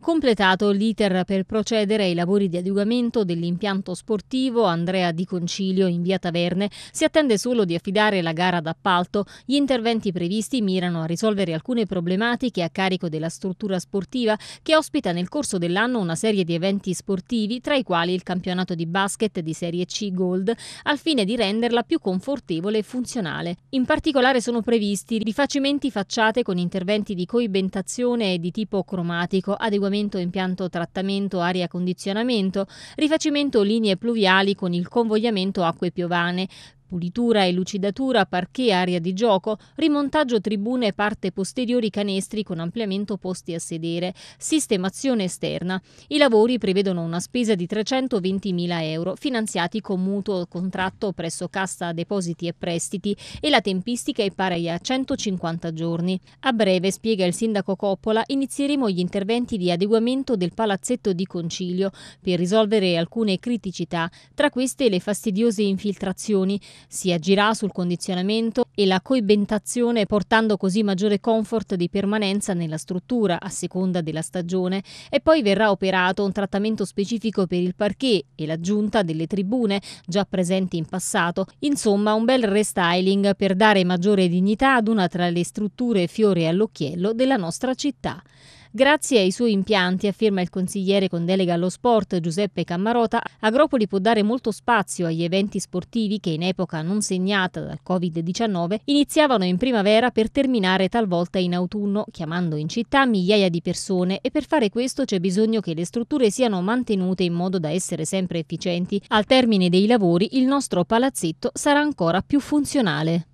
Completato l'iter per procedere ai lavori di adeguamento dell'impianto sportivo Andrea Di Concilio in via Taverne, si attende solo di affidare la gara d'appalto. Gli interventi previsti mirano a risolvere alcune problematiche a carico della struttura sportiva che ospita nel corso dell'anno una serie di eventi sportivi, tra i quali il campionato di basket di Serie C Gold, al fine di renderla più confortevole e funzionale. In particolare sono previsti rifacimenti facciate con interventi di coibentazione e di tipo cromatico, adeguamento Argomento impianto trattamento aria condizionamento, rifacimento linee pluviali con il convogliamento acque piovane, Pulitura e lucidatura, parquet, area di gioco, rimontaggio tribune e parte posteriori canestri con ampliamento posti a sedere, sistemazione esterna. I lavori prevedono una spesa di 320.000 euro, finanziati con mutuo contratto presso Cassa Depositi e Prestiti e la tempistica è pari a 150 giorni. A breve, spiega il sindaco Coppola, inizieremo gli interventi di adeguamento del palazzetto di concilio per risolvere alcune criticità, tra queste le fastidiose infiltrazioni si agirà sul condizionamento e la coibentazione portando così maggiore comfort di permanenza nella struttura a seconda della stagione e poi verrà operato un trattamento specifico per il parquet e l'aggiunta delle tribune già presenti in passato, insomma un bel restyling per dare maggiore dignità ad una tra le strutture fiore all'occhiello della nostra città. Grazie ai suoi impianti, afferma il consigliere con delega allo sport Giuseppe Cammarota, Agropoli può dare molto spazio agli eventi sportivi che in epoca non segnata dal Covid-19 iniziavano in primavera per terminare talvolta in autunno, chiamando in città migliaia di persone e per fare questo c'è bisogno che le strutture siano mantenute in modo da essere sempre efficienti. Al termine dei lavori il nostro palazzetto sarà ancora più funzionale.